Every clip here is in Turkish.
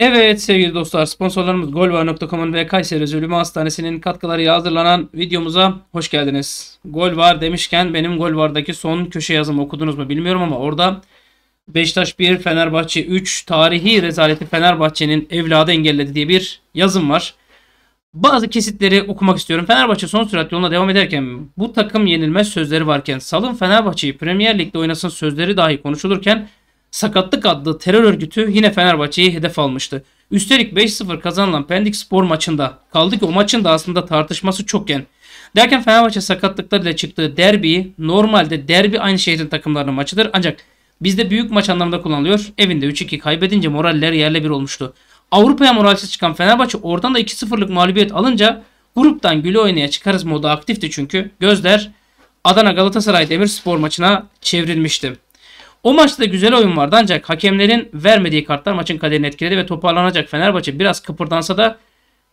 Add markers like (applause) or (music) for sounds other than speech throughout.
Evet sevgili dostlar sponsorlarımız golvar.com'un ve Kayseri Zulümü Hastanesi'nin katkılarıyla hazırlanan videomuza hoş geldiniz. Golvar demişken benim Golvar'daki son köşe yazımı okudunuz mu bilmiyorum ama orada Beşiktaş 1 Fenerbahçe 3 tarihi rezaleti Fenerbahçe'nin evladı engelledi diye bir yazım var. Bazı kesitleri okumak istiyorum. Fenerbahçe son sürat yoluna devam ederken bu takım yenilmez sözleri varken salın Fenerbahçe'yi Premier Lig'de oynasın sözleri dahi konuşulurken Sakatlık adlı terör örgütü yine Fenerbahçe'yi hedef almıştı. Üstelik 5-0 kazanılan Pendik Spor maçında kaldı ki o maçın da aslında tartışması çokken. Derken Fenerbahçe sakatlıklarıyla çıktığı derbi normalde derbi aynı şehrin takımlarının maçıdır ancak bizde büyük maç anlamında kullanılıyor. Evinde 3-2 kaybedince moraller yerle bir olmuştu. Avrupa'ya moralsiz çıkan Fenerbahçe oradan da 2-0'lık mağlubiyet alınca gruptan güle oynaya çıkarız modu aktifti çünkü. Gözler Adana Galatasaray Demir Spor maçına çevrilmişti. O maçta güzel oyun vardı ancak hakemlerin vermediği kartlar maçın kaderini etkiledi ve toparlanacak Fenerbahçe biraz kıpırdansa da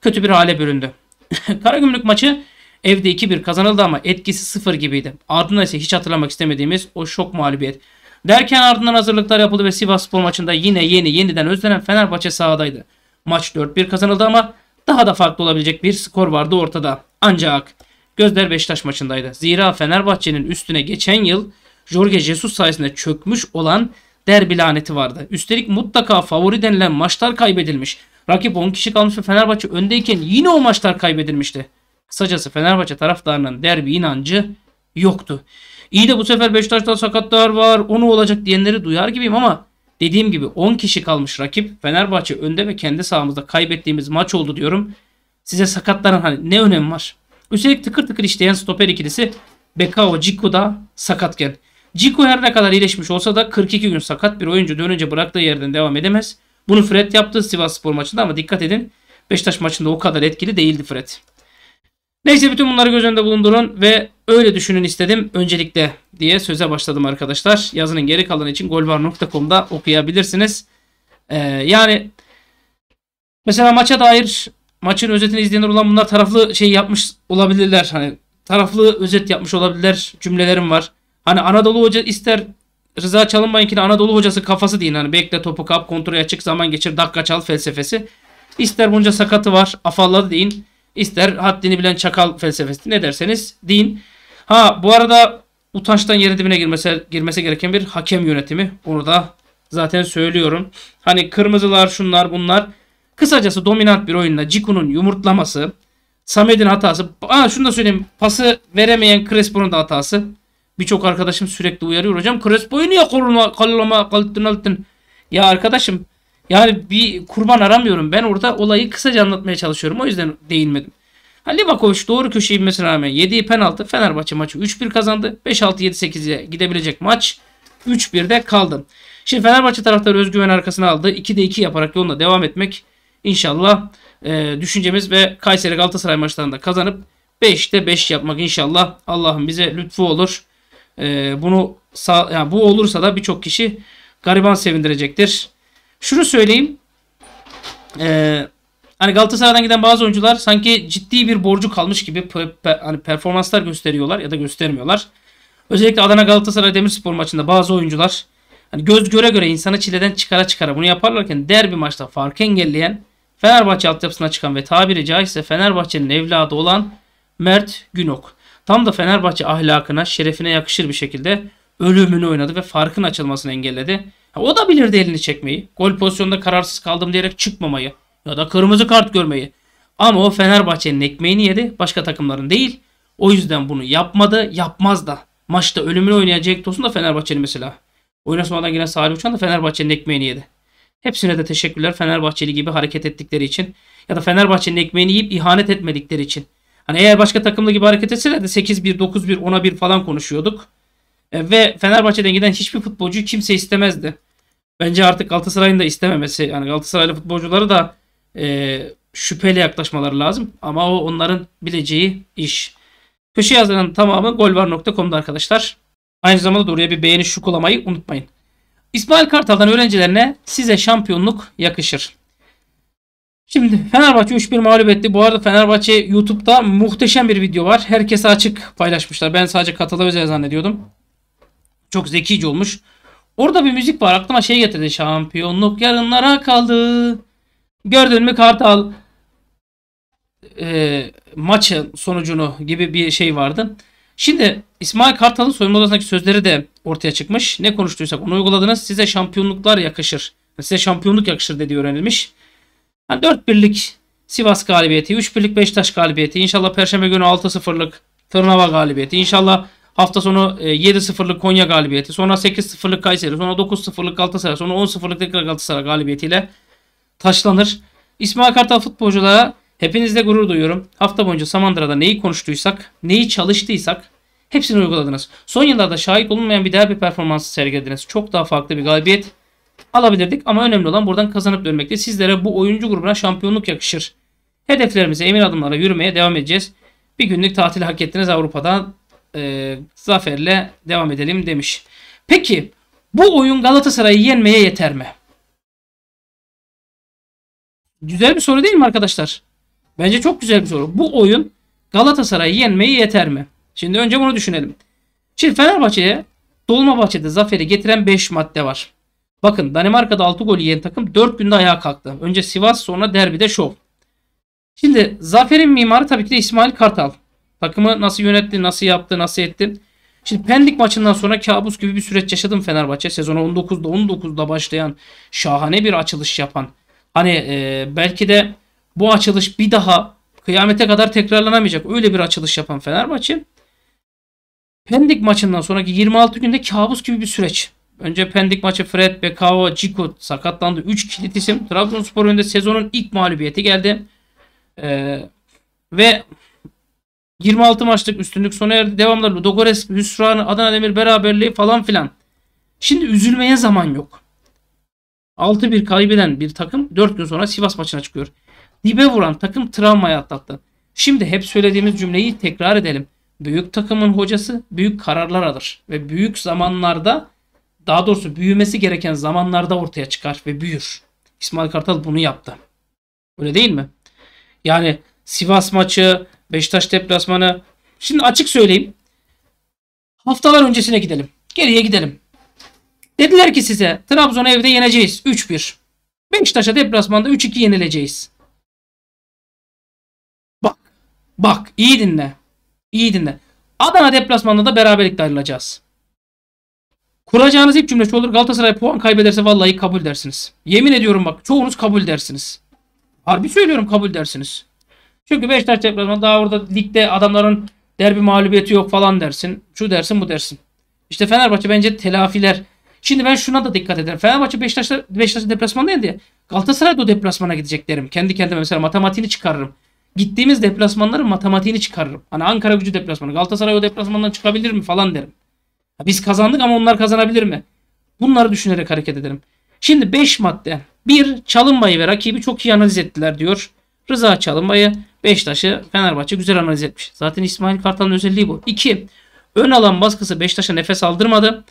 kötü bir hale büründü. (laughs) Karagümrük maçı evde 2-1 kazanıldı ama etkisi sıfır gibiydi. Ardından ise hiç hatırlamak istemediğimiz o şok mağlubiyet. Derken ardından hazırlıklar yapıldı ve Sivas Spor maçında yine yeni yeniden özlenen Fenerbahçe sahadaydı. Maç 4-1 kazanıldı ama daha da farklı olabilecek bir skor vardı ortada. Ancak gözler Beşiktaş maçındaydı. Zira Fenerbahçe'nin üstüne geçen yıl Jorge Jesus sayesinde çökmüş olan derbi laneti vardı. Üstelik mutlaka favori denilen maçlar kaybedilmiş. Rakip 10 kişi kalmış ve Fenerbahçe öndeyken yine o maçlar kaybedilmişti. Kısacası Fenerbahçe taraftarının derbi inancı yoktu. İyi de bu sefer Beşiktaş'ta sakatlar var onu olacak diyenleri duyar gibiyim ama dediğim gibi 10 kişi kalmış rakip Fenerbahçe önde ve kendi sahamızda kaybettiğimiz maç oldu diyorum. Size sakatların hani ne önemi var? Üstelik tıkır tıkır işleyen stoper ikilisi Bekao Ciku da sakatken. Ciku her ne kadar iyileşmiş olsa da 42 gün sakat bir oyuncu dönünce bıraktığı yerden devam edemez. Bunu Fred yaptı Sivas Spor maçında ama dikkat edin Beşiktaş maçında o kadar etkili değildi Fred. Neyse bütün bunları göz önünde bulundurun ve öyle düşünün istedim öncelikle diye söze başladım arkadaşlar. Yazının geri kalanı için golvar.com'da okuyabilirsiniz. Ee, yani mesela maça dair maçın özetini izleyenler olan bunlar taraflı şey yapmış olabilirler. Hani taraflı özet yapmış olabilirler cümlelerim var. Hani Anadolu Hoca ister Rıza Çalınbay'ınkine Anadolu Hocası kafası deyin. Hani bekle topu kap kontrolü açık zaman geçir dakika çal felsefesi. İster bunca sakatı var afalladı deyin. İster haddini bilen çakal felsefesi ne derseniz deyin. Ha bu arada utançtan yeri dibine girmesi, girmesi gereken bir hakem yönetimi. Onu da zaten söylüyorum. Hani kırmızılar şunlar bunlar. Kısacası dominant bir oyunla Ciku'nun yumurtlaması. Samet'in hatası. Aa şunu da söyleyeyim. Pası veremeyen Crespo'nun da hatası. Birçok arkadaşım sürekli uyarıyor hocam. Crespo'yu niye koruma koluma kalıttın altın Ya arkadaşım yani bir kurban aramıyorum. Ben orada olayı kısaca anlatmaya çalışıyorum. O yüzden değinmedim. Ha, Livakovic doğru köşe inmesine rağmen yediği penaltı Fenerbahçe maçı 3-1 kazandı. 5-6-7-8'e gidebilecek maç 3-1'de kaldı. Şimdi Fenerbahçe taraftarı özgüven arkasına aldı. 2'de 2 yaparak yoluna devam etmek inşallah e, düşüncemiz ve Kayseri Galatasaray maçlarında kazanıp 5'te 5 yapmak inşallah Allah'ın bize lütfu olur. Ee, bunu sağ, yani bu olursa da birçok kişi gariban sevindirecektir. Şunu söyleyeyim. E, hani Galatasaray'dan giden bazı oyuncular sanki ciddi bir borcu kalmış gibi pe, pe, hani performanslar gösteriyorlar ya da göstermiyorlar. Özellikle Adana Galatasaray Demirspor maçında bazı oyuncular hani göz göre göre insanı çileden çıkara çıkara bunu yaparlarken derbi maçta farkı engelleyen Fenerbahçe altyapısına çıkan ve tabiri caizse Fenerbahçe'nin evladı olan Mert Günok. Tam da Fenerbahçe ahlakına, şerefine yakışır bir şekilde ölümünü oynadı ve farkın açılmasını engelledi. Ha, o da bilirdi elini çekmeyi. Gol pozisyonunda kararsız kaldım diyerek çıkmamayı ya da kırmızı kart görmeyi. Ama o Fenerbahçe'nin ekmeğini yedi. Başka takımların değil. O yüzden bunu yapmadı. Yapmaz da. Maçta ölümünü oynayacak Cenk Tosun da Fenerbahçeli mesela. sonradan gelen Salih Uçan da Fenerbahçe'nin ekmeğini yedi. Hepsine de teşekkürler Fenerbahçeli gibi hareket ettikleri için ya da Fenerbahçe'nin ekmeğini yiyip ihanet etmedikleri için. Hani eğer başka takımla gibi hareket etselerdi 8-1, 9-1, 10-1 falan konuşuyorduk. E, ve Fenerbahçe'den giden hiçbir futbolcu kimse istemezdi. Bence artık Galatasaray'ın da istememesi yani Galatasaraylı futbolcuları da e, şüpheyle yaklaşmaları lazım. Ama o onların bileceği iş. Köşe yazının tamamı golvar.com'da arkadaşlar. Aynı zamanda doğruya bir beğeni şukulamayı unutmayın. İsmail Kartal'dan öğrencilerine size şampiyonluk yakışır. Şimdi Fenerbahçe 3-1 mağlup etti. Bu arada Fenerbahçe YouTube'da muhteşem bir video var. Herkese açık paylaşmışlar. Ben sadece Katal'a özel zannediyordum. Çok zekice olmuş. Orada bir müzik var. Aklıma şey getirdi. Şampiyonluk yarınlara kaldı. Gördün mü Kartal? E, maçın sonucunu gibi bir şey vardı. Şimdi İsmail Kartal'ın soyunma odasındaki sözleri de ortaya çıkmış. Ne konuştuysak onu uyguladınız. Size şampiyonluklar yakışır. Size şampiyonluk yakışır dedi öğrenilmiş. Yani 4 birlik Sivas galibiyeti, 3 birlik Beşiktaş galibiyeti, inşallah Perşembe günü 6-0'lık Tırnava galibiyeti, inşallah hafta sonu 7-0'lık e, Konya galibiyeti, sonra 8-0'lık Kayseri, sonra 9-0'lık Galatasaray, sonra 10-0'lık tekrar Galatasaray galibiyetiyle taşlanır. İsmail Kartal futbolculara hepinizle gurur duyuyorum. Hafta boyunca Samandıra'da neyi konuştuysak, neyi çalıştıysak hepsini uyguladınız. Son yıllarda şahit olunmayan bir bir performansı sergilediniz. Çok daha farklı bir galibiyet alabilirdik ama önemli olan buradan kazanıp dönmekte. Sizlere bu oyuncu grubuna şampiyonluk yakışır. Hedeflerimize emin adımlara yürümeye devam edeceğiz. Bir günlük tatil hak ettiniz Avrupa'da e, zaferle devam edelim demiş. Peki bu oyun Galatasaray'ı yenmeye yeter mi? Güzel bir soru değil mi arkadaşlar? Bence çok güzel bir soru. Bu oyun Galatasaray'ı yenmeye yeter mi? Şimdi önce bunu düşünelim. Şimdi Fenerbahçe'ye Dolmabahçe'de zaferi getiren 5 madde var. Bakın Danimarka'da 6 gol yiyen takım 4 günde ayağa kalktı. Önce Sivas sonra derbide şov. Şimdi zaferin mimarı tabii ki de İsmail Kartal. Takımı nasıl yönetti, nasıl yaptı, nasıl etti. Şimdi Pendik maçından sonra kabus gibi bir süreç yaşadım Fenerbahçe. sezonu 19'da 19'da başlayan şahane bir açılış yapan. Hani e, belki de bu açılış bir daha kıyamete kadar tekrarlanamayacak. Öyle bir açılış yapan Fenerbahçe. Pendik maçından sonraki 26 günde kabus gibi bir süreç. Önce Pendik maçı Fred, Bekao, Ciku sakatlandı. 3 kilit isim. Trabzonspor önünde sezonun ilk mağlubiyeti geldi. Ee, ve 26 maçlık üstünlük sona erdi. Devamlı Ludogorets, Hüsran, Adana Demir beraberliği falan filan. Şimdi üzülmeye zaman yok. 6-1 kaybeden bir takım 4 gün sonra Sivas maçına çıkıyor. Dibe vuran takım travmayı atlattı. Şimdi hep söylediğimiz cümleyi tekrar edelim. Büyük takımın hocası büyük kararlar alır ve büyük zamanlarda daha doğrusu büyümesi gereken zamanlarda ortaya çıkar ve büyür. İsmail Kartal bunu yaptı. Öyle değil mi? Yani Sivas maçı, Beşiktaş deplasmanı. Şimdi açık söyleyeyim. Haftalar öncesine gidelim. Geriye gidelim. Dediler ki size Trabzon'u evde yeneceğiz 3-1. Beşiktaş'a deplasmanda 3-2 yenileceğiz. Bak. Bak iyi dinle. İyi dinle. Adana deplasmanda da beraberlikle ayrılacağız. Kuracağınız ilk cümle şu olur. Galatasaray puan kaybederse vallahi kabul dersiniz. Yemin ediyorum bak çoğunuz kabul dersiniz. Harbi söylüyorum kabul dersiniz. Çünkü Beşiktaş deplasmanı daha orada ligde adamların derbi mağlubiyeti yok falan dersin. Şu dersin bu dersin. İşte Fenerbahçe bence telafiler. Şimdi ben şuna da dikkat ederim. Fenerbahçe Beşiktaş'ta Beşiktaş'ta deplasmandaydı ya. Galatasaray o deplasmana gidecek derim. Kendi kendime mesela matematiğini çıkarırım. Gittiğimiz deplasmanların matematiğini çıkarırım. Hani Ankara gücü deplasmanı. Galatasaray o deplasmandan çıkabilir mi falan derim. Biz kazandık ama onlar kazanabilir mi? Bunları düşünerek hareket ederim. Şimdi 5 madde. 1. çalınmayı ve rakibi çok iyi analiz ettiler diyor. Rıza Çalınbay'ı Beşiktaş'ı Fenerbahçe güzel analiz etmiş. Zaten İsmail Kartal'ın özelliği bu. 2. Ön alan baskısı Beşiktaş'a nefes aldırmadı.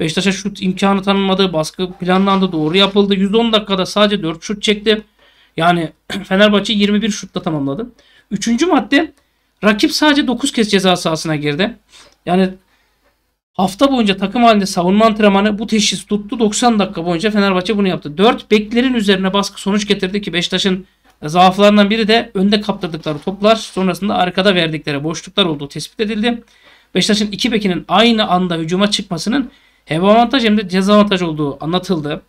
Beşiktaş'a şut imkanı tanınmadı. Baskı planlandı. Doğru yapıldı. 110 dakikada sadece 4 şut çekti. Yani (clears throat) Fenerbahçe 21 şutla tamamladı. Üçüncü madde rakip sadece 9 kez ceza sahasına girdi. Yani Hafta boyunca takım halinde savunma antrenmanı bu teşhis tuttu. 90 dakika boyunca Fenerbahçe bunu yaptı. 4 beklerin üzerine baskı sonuç getirdi ki Beşiktaş'ın zaaflarından biri de önde kaptırdıkları toplar sonrasında arkada verdikleri boşluklar olduğu tespit edildi. Beşiktaş'ın iki bekinin aynı anda hücuma çıkmasının hem avantaj hem de dezavantaj olduğu anlatıldı.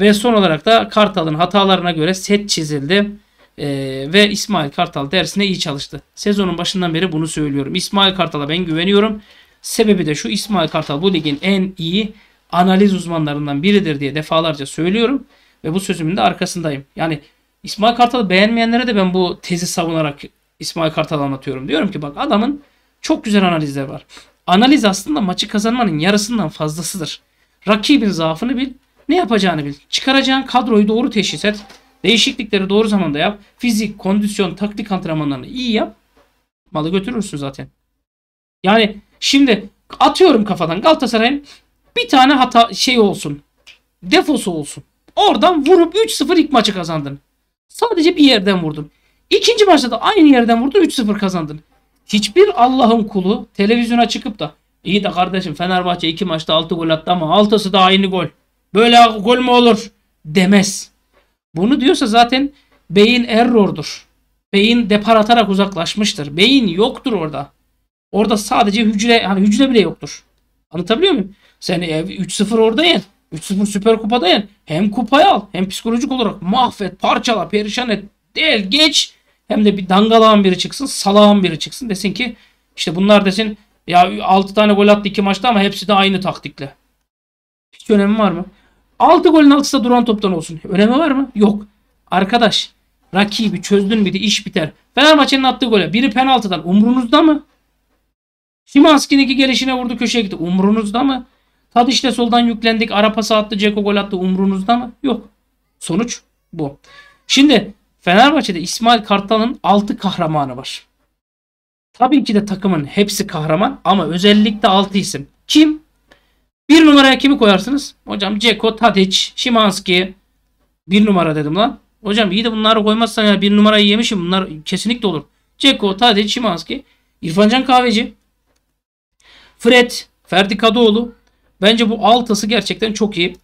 Ve son olarak da Kartal'ın hatalarına göre set çizildi. Ee, ve İsmail Kartal dersine iyi çalıştı. Sezonun başından beri bunu söylüyorum. İsmail Kartal'a ben güveniyorum. Sebebi de şu İsmail Kartal bu ligin en iyi analiz uzmanlarından biridir diye defalarca söylüyorum. Ve bu sözümün de arkasındayım. Yani İsmail Kartal'ı beğenmeyenlere de ben bu tezi savunarak İsmail Kartal'ı anlatıyorum. Diyorum ki bak adamın çok güzel analizler var. Analiz aslında maçı kazanmanın yarısından fazlasıdır. Rakibin zaafını bil. Ne yapacağını bil. Çıkaracağın kadroyu doğru teşhis et. Değişiklikleri doğru zamanda yap. Fizik, kondisyon, taktik antrenmanlarını iyi yap. Malı götürürsün zaten. Yani Şimdi atıyorum kafadan Galatasaray'ın bir tane hata şey olsun. Defosu olsun. Oradan vurup 3-0 ilk maçı kazandın. Sadece bir yerden vurdun. İkinci maçta da aynı yerden vurdu 3-0 kazandın. Hiçbir Allah'ın kulu televizyona çıkıp da iyi de kardeşim Fenerbahçe iki maçta 6 gol attı ama altısı da aynı gol. Böyle gol mü olur? Demez. Bunu diyorsa zaten beyin errordur. Beyin depar atarak uzaklaşmıştır. Beyin yoktur orada. Orada sadece hücre hani hücre bile yoktur. Anlatabiliyor muyum? Sen 3-0 e, orada yen. 3-0 Süper Kupa'da yen. Hem kupayı al hem psikolojik olarak mahvet, parçala, perişan et. Değil geç. Hem de bir dangalağın biri çıksın, salağın biri çıksın. Desin ki işte bunlar desin ya 6 tane gol attı 2 maçta ama hepsi de aynı taktikle. Hiç önemi var mı? 6 golün 6'sı da duran toptan olsun. Önemi var mı? Yok. Arkadaş rakibi çözdün bir de iş biter. Fenerbahçe'nin attığı gole biri penaltıdan umurunuzda mı? Şimanski'nin iki gelişine vurdu köşeye gitti. Umrunuzda mı? Tad işte soldan yüklendik. Ara attı. Ceko gol attı. Umrunuzda mı? Yok. Sonuç bu. Şimdi Fenerbahçe'de İsmail Kartal'ın 6 kahramanı var. Tabii ki de takımın hepsi kahraman ama özellikle 6 isim. Kim? Bir numaraya kimi koyarsınız? Hocam Ceko, Tadic, Şimanski. Bir numara dedim lan. Hocam iyi de bunları koymazsan ya bir numarayı yemişim. Bunlar kesinlikle olur. Ceko, Tadic, Şimanski. İrfancan Kahveci. Fred, Ferdi Kadıoğlu. Bence bu altası gerçekten çok iyi.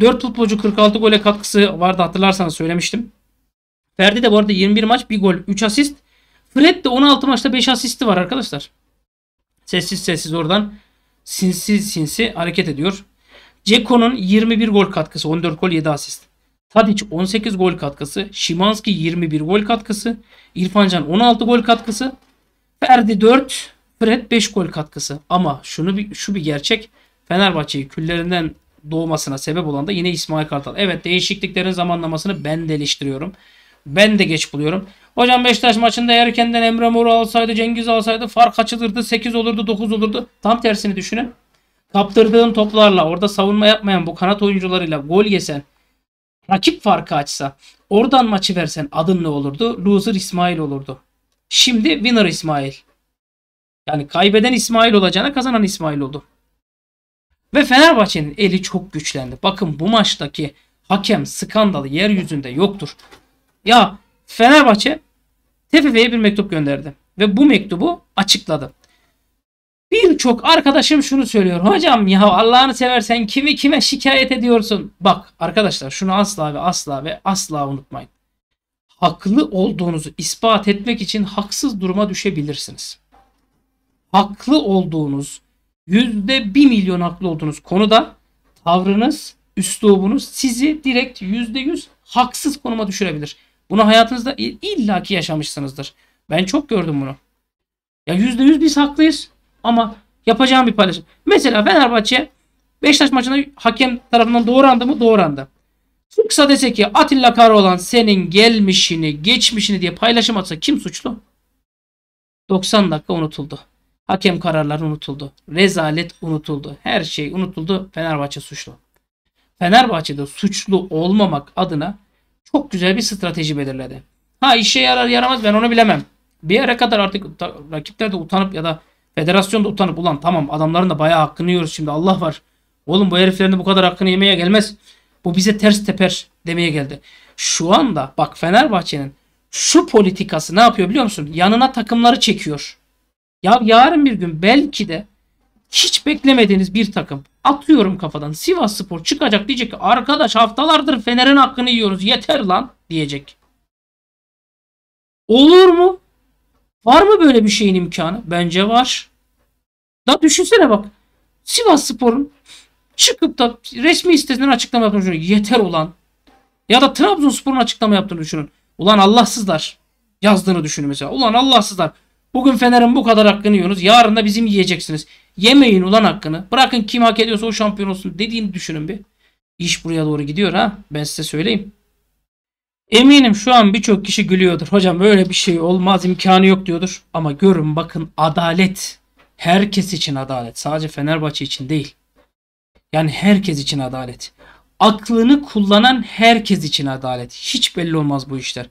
4 futbolcu 46 gole katkısı vardı hatırlarsanız söylemiştim. Ferdi de bu arada 21 maç 1 gol 3 asist. Fred de 16 maçta 5 asisti var arkadaşlar. Sessiz sessiz oradan sinsi sinsi hareket ediyor. Ceko'nun 21 gol katkısı 14 gol 7 asist. Tadic 18 gol katkısı. Şimanski 21 gol katkısı. İrfancan 16 gol katkısı. Ferdi 4. Fred 5 gol katkısı. Ama şunu bir, şu bir gerçek. Fenerbahçe'yi küllerinden doğmasına sebep olan da yine İsmail Kartal. Evet değişikliklerin zamanlamasını ben deliştiriyorum, Ben de geç buluyorum. Hocam Beşiktaş maçında erkenden Emre Mor'u alsaydı, Cengiz alsaydı fark açılırdı. 8 olurdu, 9 olurdu. Tam tersini düşünün. Kaptırdığın toplarla, orada savunma yapmayan bu kanat oyuncularıyla gol yesen, rakip farkı açsa, oradan maçı versen adın ne olurdu? Loser İsmail olurdu. Şimdi winner İsmail. Yani kaybeden İsmail olacağına kazanan İsmail oldu. Ve Fenerbahçe'nin eli çok güçlendi. Bakın bu maçtaki hakem skandalı yeryüzünde yoktur. Ya Fenerbahçe TFF'ye bir mektup gönderdi. Ve bu mektubu açıkladı. Birçok arkadaşım şunu söylüyor. Hocam ya Allah'ını seversen kimi kime şikayet ediyorsun? Bak arkadaşlar şunu asla ve asla ve asla unutmayın. Haklı olduğunuzu ispat etmek için haksız duruma düşebilirsiniz haklı olduğunuz, yüzde bir milyon haklı olduğunuz konuda tavrınız, üslubunuz sizi direkt yüzde yüz haksız konuma düşürebilir. Bunu hayatınızda illaki yaşamışsınızdır. Ben çok gördüm bunu. Ya yüzde yüz biz haklıyız ama yapacağım bir paylaşım. Mesela Fenerbahçe Beşiktaş maçında hakem tarafından doğrandı mı? Doğrandı. Çıksa dese ki Atilla Karaoğlan senin gelmişini, geçmişini diye paylaşım atsa kim suçlu? 90 dakika unutuldu. Hakem kararları unutuldu. Rezalet unutuldu. Her şey unutuldu. Fenerbahçe suçlu. Fenerbahçe'de suçlu olmamak adına çok güzel bir strateji belirledi. Ha işe yarar yaramaz ben onu bilemem. Bir yere kadar artık rakipler de utanıp ya da federasyon da utanıp ulan tamam adamların da bayağı hakkını yiyoruz şimdi Allah var. Oğlum bu heriflerin de bu kadar hakkını yemeye gelmez. Bu bize ters teper demeye geldi. Şu anda bak Fenerbahçe'nin şu politikası ne yapıyor biliyor musun? Yanına takımları çekiyor. Ya yarın bir gün belki de hiç beklemediğiniz bir takım atıyorum kafadan Sivas Spor çıkacak diyecek ki arkadaş haftalardır Fener'in hakkını yiyoruz yeter lan diyecek. Olur mu? Var mı böyle bir şeyin imkanı? Bence var. Da düşünsene bak. Sivas Spor'un çıkıp da resmi sitesinden açıklama yaptığını düşünün. Yeter ulan. Ya da Trabzonspor'un açıklama yaptığını düşünün. Ulan Allahsızlar yazdığını düşünün mesela. Ulan Allahsızlar Bugün Fener'in bu kadar hakkını yiyorsunuz. Yarın da bizim yiyeceksiniz. Yemeyin ulan hakkını. Bırakın kim hak ediyorsa o şampiyon olsun dediğini düşünün bir. İş buraya doğru gidiyor ha. Ben size söyleyeyim. Eminim şu an birçok kişi gülüyordur. Hocam böyle bir şey olmaz imkanı yok diyordur. Ama görün bakın adalet. Herkes için adalet. Sadece Fenerbahçe için değil. Yani herkes için adalet. Aklını kullanan herkes için adalet. Hiç belli olmaz bu işler.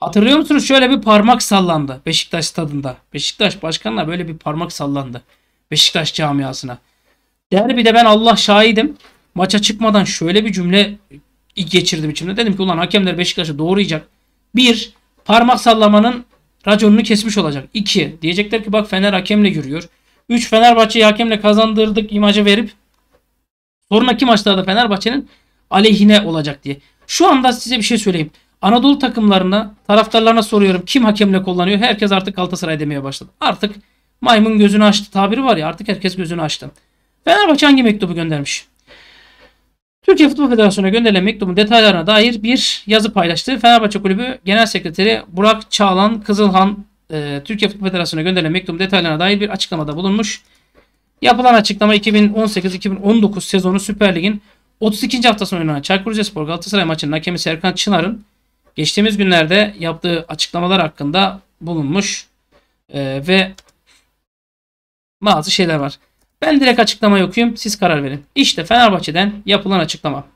Hatırlıyor musunuz? Şöyle bir parmak sallandı Beşiktaş stadında. Beşiktaş başkanına böyle bir parmak sallandı. Beşiktaş camiasına. Derbide ben Allah şahidim. Maça çıkmadan şöyle bir cümle geçirdim içimde. Dedim ki ulan hakemler Beşiktaş'ı doğrayacak. Bir, parmak sallamanın raconunu kesmiş olacak. İki, diyecekler ki bak Fener hakemle yürüyor. Üç, Fenerbahçe'yi hakemle kazandırdık imajı verip sonraki maçlarda Fenerbahçe'nin aleyhine olacak diye. Şu anda size bir şey söyleyeyim. Anadolu takımlarına, taraftarlarına soruyorum kim hakemle kullanıyor? Herkes artık Galatasaray demeye başladı. Artık maymun gözünü açtı tabiri var ya artık herkes gözünü açtı. Fenerbahçe hangi mektubu göndermiş? Türkiye Futbol Federasyonu'na gönderilen mektubun detaylarına dair bir yazı paylaştı. Fenerbahçe Kulübü Genel Sekreteri Burak Çağlan Kızılhan e, Türkiye Futbol Federasyonu'na gönderilen mektubun detaylarına dair bir açıklamada bulunmuş. Yapılan açıklama 2018-2019 sezonu Süper Lig'in 32. haftasında oynanan Çaykur Rizespor Galatasaray maçının hakemi Serkan Çınar'ın geçtiğimiz günlerde yaptığı açıklamalar hakkında bulunmuş e, ve bazı şeyler var. Ben direkt açıklama okuyayım siz karar verin. İşte Fenerbahçe'den yapılan açıklama.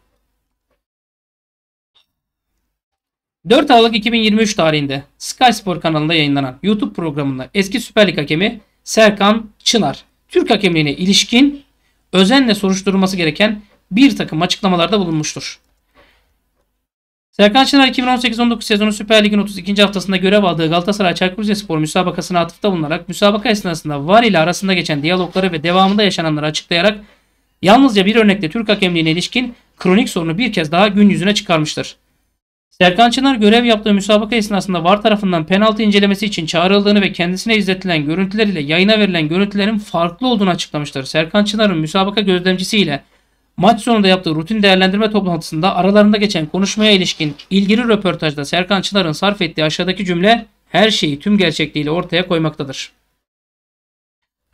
4 Aralık 2023 tarihinde Sky Spor kanalında yayınlanan YouTube programında eski Süper Lig hakemi Serkan Çınar, Türk hakemliğine ilişkin özenle soruşturulması gereken bir takım açıklamalarda bulunmuştur. Serkan Çınar 2018-19 sezonu Süper Lig'in 32. haftasında görev aldığı Galatasaray Çaykur Rizespor müsabakasına atıfta bulunarak müsabaka esnasında VAR ile arasında geçen diyalogları ve devamında yaşananları açıklayarak yalnızca bir örnekle Türk hakemliğine ilişkin kronik sorunu bir kez daha gün yüzüne çıkarmıştır. Serkan Çınar görev yaptığı müsabaka esnasında VAR tarafından penaltı incelemesi için çağrıldığını ve kendisine izletilen görüntüler ile yayına verilen görüntülerin farklı olduğunu açıklamıştır. Serkan Çınar'ın müsabaka gözlemcisi ile Maç sonunda yaptığı rutin değerlendirme toplantısında aralarında geçen konuşmaya ilişkin ilgili röportajda Serkan Çınar'ın sarf ettiği aşağıdaki cümle her şeyi tüm gerçekliğiyle ortaya koymaktadır.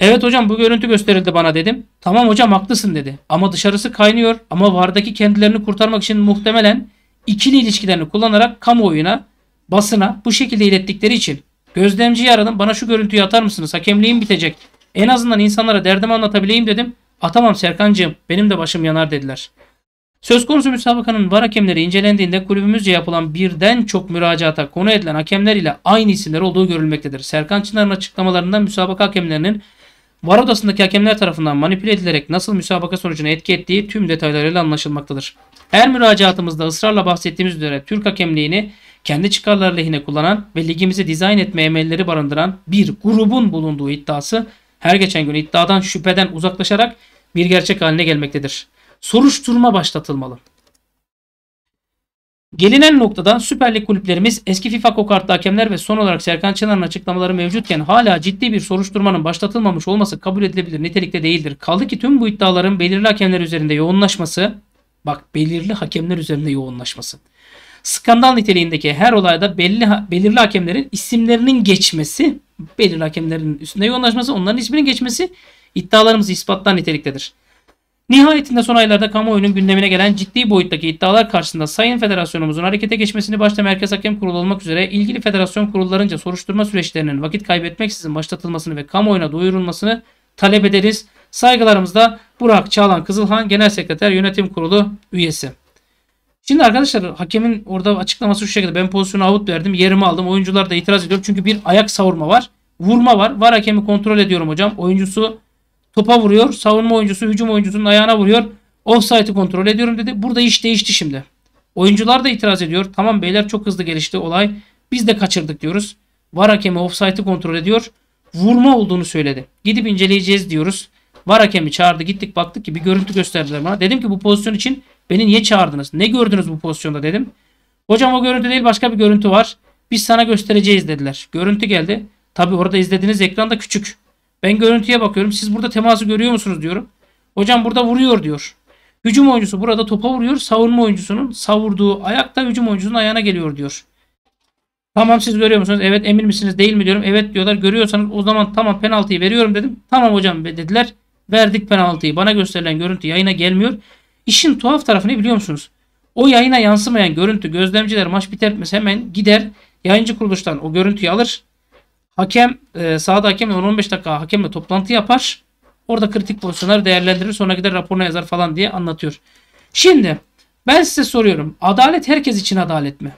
Evet hocam bu görüntü gösterildi bana dedim. Tamam hocam haklısın dedi. Ama dışarısı kaynıyor ama vardaki kendilerini kurtarmak için muhtemelen ikili ilişkilerini kullanarak kamuoyuna, basına bu şekilde ilettikleri için gözlemciyi aradım bana şu görüntüyü atar mısınız hakemliğim bitecek. En azından insanlara derdimi anlatabileyim dedim. Atamam Serkancığım benim de başım yanar dediler. Söz konusu müsabakanın var hakemleri incelendiğinde kulübümüzce yapılan birden çok müracaata konu edilen hakemler ile aynı isimler olduğu görülmektedir. Serkan Çınar'ın açıklamalarında müsabaka hakemlerinin var odasındaki hakemler tarafından manipüle edilerek nasıl müsabaka sonucuna etki ettiği tüm detaylarıyla anlaşılmaktadır. Her müracaatımızda ısrarla bahsettiğimiz üzere Türk hakemliğini kendi çıkarları lehine kullanan ve ligimizi dizayn etme emelleri barındıran bir grubun bulunduğu iddiası her geçen gün iddiadan şüpheden uzaklaşarak bir gerçek haline gelmektedir. Soruşturma başlatılmalı. Gelinen noktadan Süper Lig kulüplerimiz eski FIFA kokartlı hakemler ve son olarak Serkan Çınar'ın açıklamaları mevcutken hala ciddi bir soruşturmanın başlatılmamış olması kabul edilebilir nitelikte değildir. Kaldı ki tüm bu iddiaların belirli hakemler üzerinde yoğunlaşması, bak belirli hakemler üzerinde yoğunlaşması. Skandal niteliğindeki her olayda belli, belirli hakemlerin isimlerinin geçmesi, belirli hakemlerin üstünde yoğunlaşması, onların isminin geçmesi İddialarımız ispatlar niteliktedir. Nihayetinde son aylarda kamuoyunun gündemine gelen ciddi boyuttaki iddialar karşısında Sayın Federasyonumuzun harekete geçmesini başta Merkez Hakem Kurulu olmak üzere ilgili federasyon kurullarınca soruşturma süreçlerinin vakit kaybetmeksizin başlatılmasını ve kamuoyuna duyurulmasını talep ederiz. Saygılarımızla Burak Çağlan Kızılhan Genel Sekreter Yönetim Kurulu üyesi. Şimdi arkadaşlar hakemin orada açıklaması şu şekilde ben pozisyonu avut verdim yerimi aldım oyuncular da itiraz ediyor çünkü bir ayak savurma var vurma var var hakemi kontrol ediyorum hocam oyuncusu topa vuruyor. Savunma oyuncusu hücum oyuncusunun ayağına vuruyor. Offside'ı kontrol ediyorum dedi. Burada iş değişti şimdi. Oyuncular da itiraz ediyor. Tamam beyler çok hızlı gelişti olay. Biz de kaçırdık diyoruz. VAR hakemi offside'ı kontrol ediyor. Vurma olduğunu söyledi. Gidip inceleyeceğiz diyoruz. VAR hakemi çağırdı. Gittik baktık ki bir görüntü gösterdiler bana. Dedim ki bu pozisyon için beni niye çağırdınız? Ne gördünüz bu pozisyonda dedim. Hocam o görüntü değil başka bir görüntü var. Biz sana göstereceğiz dediler. Görüntü geldi. Tabi orada izlediğiniz ekranda küçük. Ben görüntüye bakıyorum. Siz burada teması görüyor musunuz diyorum. Hocam burada vuruyor diyor. Hücum oyuncusu burada topa vuruyor. Savunma oyuncusunun savurduğu ayakta hücum oyuncusunun ayağına geliyor diyor. Tamam siz görüyor musunuz? Evet emin misiniz değil mi diyorum. Evet diyorlar. Görüyorsanız o zaman tamam penaltıyı veriyorum dedim. Tamam hocam dediler. Verdik penaltıyı. Bana gösterilen görüntü yayına gelmiyor. İşin tuhaf tarafı ne biliyor musunuz? O yayına yansımayan görüntü gözlemciler maç bitermez hemen gider yayıncı kuruluştan o görüntüyü alır. Hakem e, sahada hakemle 15 dakika hakemle toplantı yapar. Orada kritik pozisyonları değerlendirir. Sonra gider raporuna yazar falan diye anlatıyor. Şimdi ben size soruyorum. Adalet herkes için adalet mi?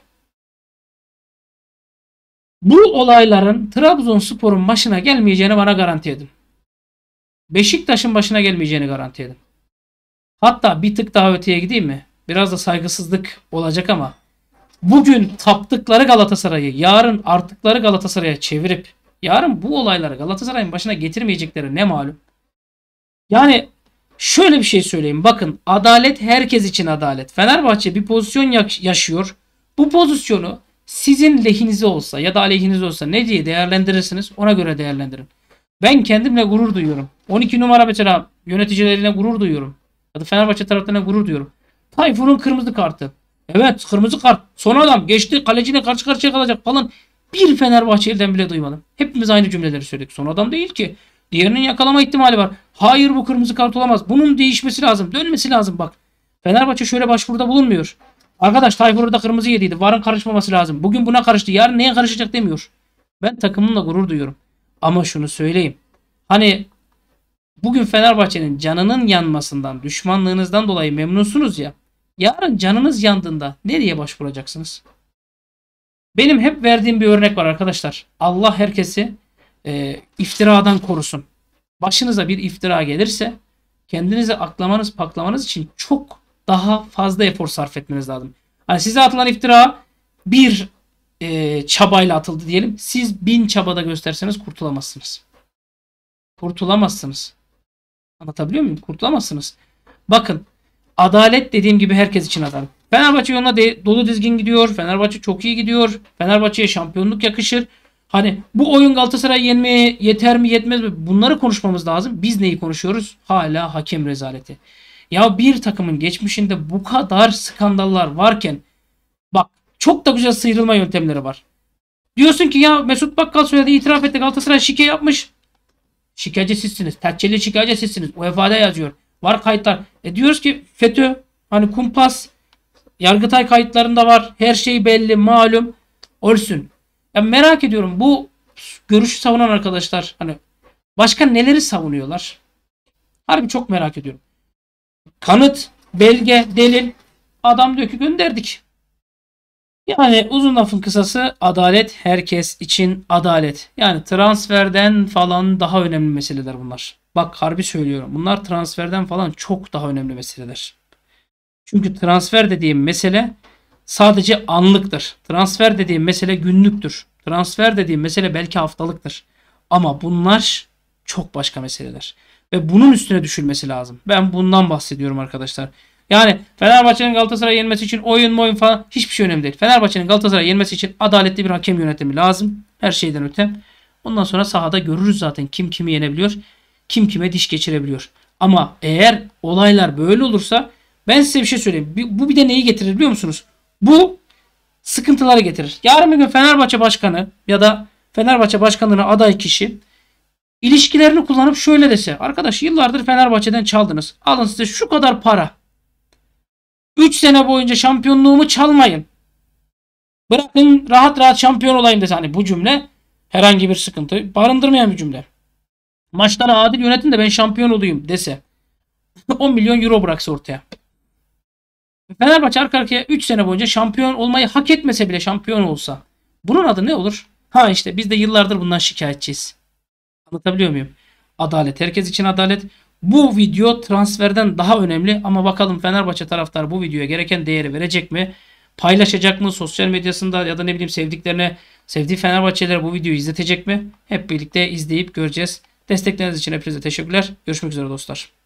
Bu olayların Trabzonspor'un başına gelmeyeceğini bana garanti edin. Beşiktaş'ın başına gelmeyeceğini garanti edin. Hatta bir tık daha öteye gideyim mi? Biraz da saygısızlık olacak ama bugün taptıkları Galatasaray'ı yarın arttıkları Galatasaray'a çevirip yarın bu olayları Galatasaray'ın başına getirmeyecekleri ne malum. Yani şöyle bir şey söyleyeyim. Bakın adalet herkes için adalet. Fenerbahçe bir pozisyon yaşıyor. Bu pozisyonu sizin lehinize olsa ya da aleyhinize olsa ne diye değerlendirirsiniz ona göre değerlendirin. Ben kendimle gurur duyuyorum. 12 numara mesela yöneticilerine gurur duyuyorum. Ya da Fenerbahçe taraftarına gurur duyuyorum. Tayfun'un kırmızı kartı. Evet kırmızı kart. Son adam geçti kalecine karşı karşıya kalacak falan. Bir Fenerbahçeli'den bile duymadım. Hepimiz aynı cümleleri söyledik. Son adam değil ki. Diğerinin yakalama ihtimali var. Hayır bu kırmızı kart olamaz. Bunun değişmesi lazım. Dönmesi lazım bak. Fenerbahçe şöyle başvuruda bulunmuyor. Arkadaş Tayfur orada kırmızı yediydi. Varın karışmaması lazım. Bugün buna karıştı. Yarın neye karışacak demiyor. Ben takımımla gurur duyuyorum. Ama şunu söyleyeyim. Hani bugün Fenerbahçe'nin canının yanmasından, düşmanlığınızdan dolayı memnunsunuz ya. Yarın canınız yandığında nereye başvuracaksınız? Benim hep verdiğim bir örnek var arkadaşlar. Allah herkesi e, iftiradan korusun. Başınıza bir iftira gelirse kendinizi aklamanız paklamanız için çok daha fazla efor sarf etmeniz lazım. Hani size atılan iftira bir e, çabayla atıldı diyelim. Siz bin çabada gösterseniz kurtulamazsınız. Kurtulamazsınız. Anlatabiliyor muyum? Kurtulamazsınız. Bakın Adalet dediğim gibi herkes için adalet. Fenerbahçe yoluna de, dolu dizgin gidiyor. Fenerbahçe çok iyi gidiyor. Fenerbahçe'ye şampiyonluk yakışır. Hani bu oyun galatasaray yenmeye yeter mi yetmez mi? Bunları konuşmamız lazım. Biz neyi konuşuyoruz? Hala hakem rezaleti. Ya bir takımın geçmişinde bu kadar skandallar varken bak çok da güzel sıyrılma yöntemleri var. Diyorsun ki ya Mesut Bakkal söyledi itiraf etti Galatasaray şike yapmış. Şikayetçi sizsiniz. Terçeli şikayetçi sizsiniz. UEFA'da yazıyor var kayıtlar. E diyoruz ki FETÖ hani kumpas Yargıtay kayıtlarında var. Her şey belli malum olsun. Ya merak ediyorum bu görüşü savunan arkadaşlar hani başka neleri savunuyorlar? Harbi çok merak ediyorum. Kanıt, belge, delil adam diyor ki gönderdik. Yani uzun lafın kısası adalet herkes için adalet. Yani transferden falan daha önemli meseleler bunlar. Bak harbi söylüyorum. Bunlar transferden falan çok daha önemli meseleler. Çünkü transfer dediğim mesele sadece anlıktır. Transfer dediğim mesele günlüktür. Transfer dediğim mesele belki haftalıktır. Ama bunlar çok başka meseleler. Ve bunun üstüne düşülmesi lazım. Ben bundan bahsediyorum arkadaşlar. Yani Fenerbahçe'nin Galatasaray'ı yenmesi için oyun oyun falan hiçbir şey önemli değil. Fenerbahçe'nin Galatasaray'ı yenmesi için adaletli bir hakem yönetimi lazım. Her şeyden öte. Ondan sonra sahada görürüz zaten kim kimi yenebiliyor kim kime diş geçirebiliyor. Ama eğer olaylar böyle olursa ben size bir şey söyleyeyim. Bu bir de neyi getirir biliyor musunuz? Bu sıkıntıları getirir. Yarın bir gün Fenerbahçe Başkanı ya da Fenerbahçe Başkanı'na aday kişi ilişkilerini kullanıp şöyle dese. Arkadaş yıllardır Fenerbahçe'den çaldınız. Alın size şu kadar para. 3 sene boyunca şampiyonluğumu çalmayın. Bırakın rahat rahat şampiyon olayım dese. Hani bu cümle herhangi bir sıkıntı barındırmayan bir cümle. Maçları adil yönetin de ben şampiyon olayım dese. 10 (laughs) milyon euro bıraksa ortaya. Fenerbahçe arka arkaya 3 sene boyunca şampiyon olmayı hak etmese bile şampiyon olsa. Bunun adı ne olur? Ha işte biz de yıllardır bundan şikayetçiyiz. Anlatabiliyor muyum? Adalet. Herkes için adalet. Bu video transferden daha önemli ama bakalım Fenerbahçe taraftarı bu videoya gereken değeri verecek mi? Paylaşacak mı? Sosyal medyasında ya da ne bileyim sevdiklerine, sevdiği Fenerbahçelere bu videoyu izletecek mi? Hep birlikte izleyip göreceğiz. Destekleriniz için hepinize teşekkürler. Görüşmek üzere dostlar.